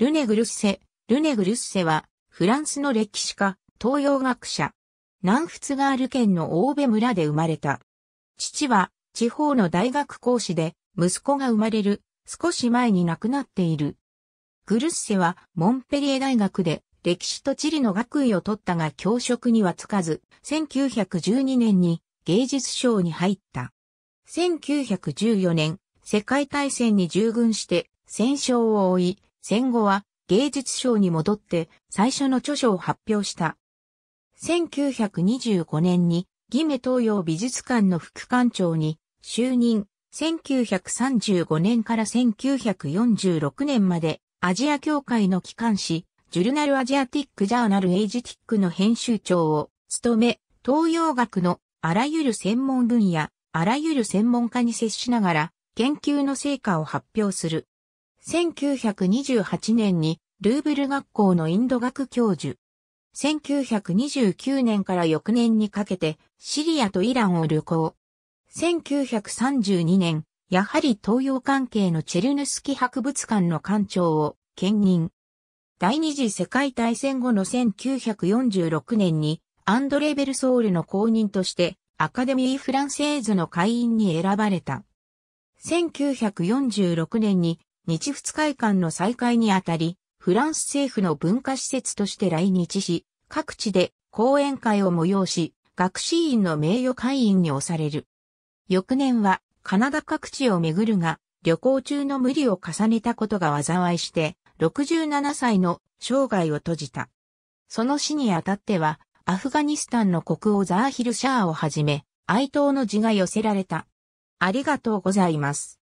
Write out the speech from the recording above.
ルネ・グルッセ。ルネ・グルッセは、フランスの歴史家、東洋学者。南仏ガール県の大部村で生まれた。父は、地方の大学講師で、息子が生まれる、少し前に亡くなっている。グルッセは、モンペリエ大学で、歴史と地理の学位を取ったが教職にはつかず、1912年に芸術賞に入った。1914年、世界大戦に従軍して戦勝を追い、戦後は芸術賞に戻って最初の著書を発表した。1925年にギメ東洋美術館の副館長に就任。1935年から1946年までアジア協会の機関誌、ジュルナルアジアティックジャーナルエイジティックの編集長を務め、東洋学のあらゆる専門分野、あらゆる専門家に接しながら研究の成果を発表する。1928年にルーブル学校のインド学教授。1929年から翌年にかけてシリアとイランを旅行。1932年、やはり東洋関係のチェルヌスキ博物館の館長を兼任。第二次世界大戦後の1946年にアンドレ・ベルソールの公認としてアカデミー・フランセーズの会員に選ばれた。1946年に日仏会館の再開にあたり、フランス政府の文化施設として来日し、各地で講演会を催し、学士院の名誉会員に押される。翌年は、カナダ各地を巡るが、旅行中の無理を重ねたことが災いして、67歳の生涯を閉じた。その死にあたっては、アフガニスタンの国王ザーヒル・シャーをはじめ、哀悼の字が寄せられた。ありがとうございます。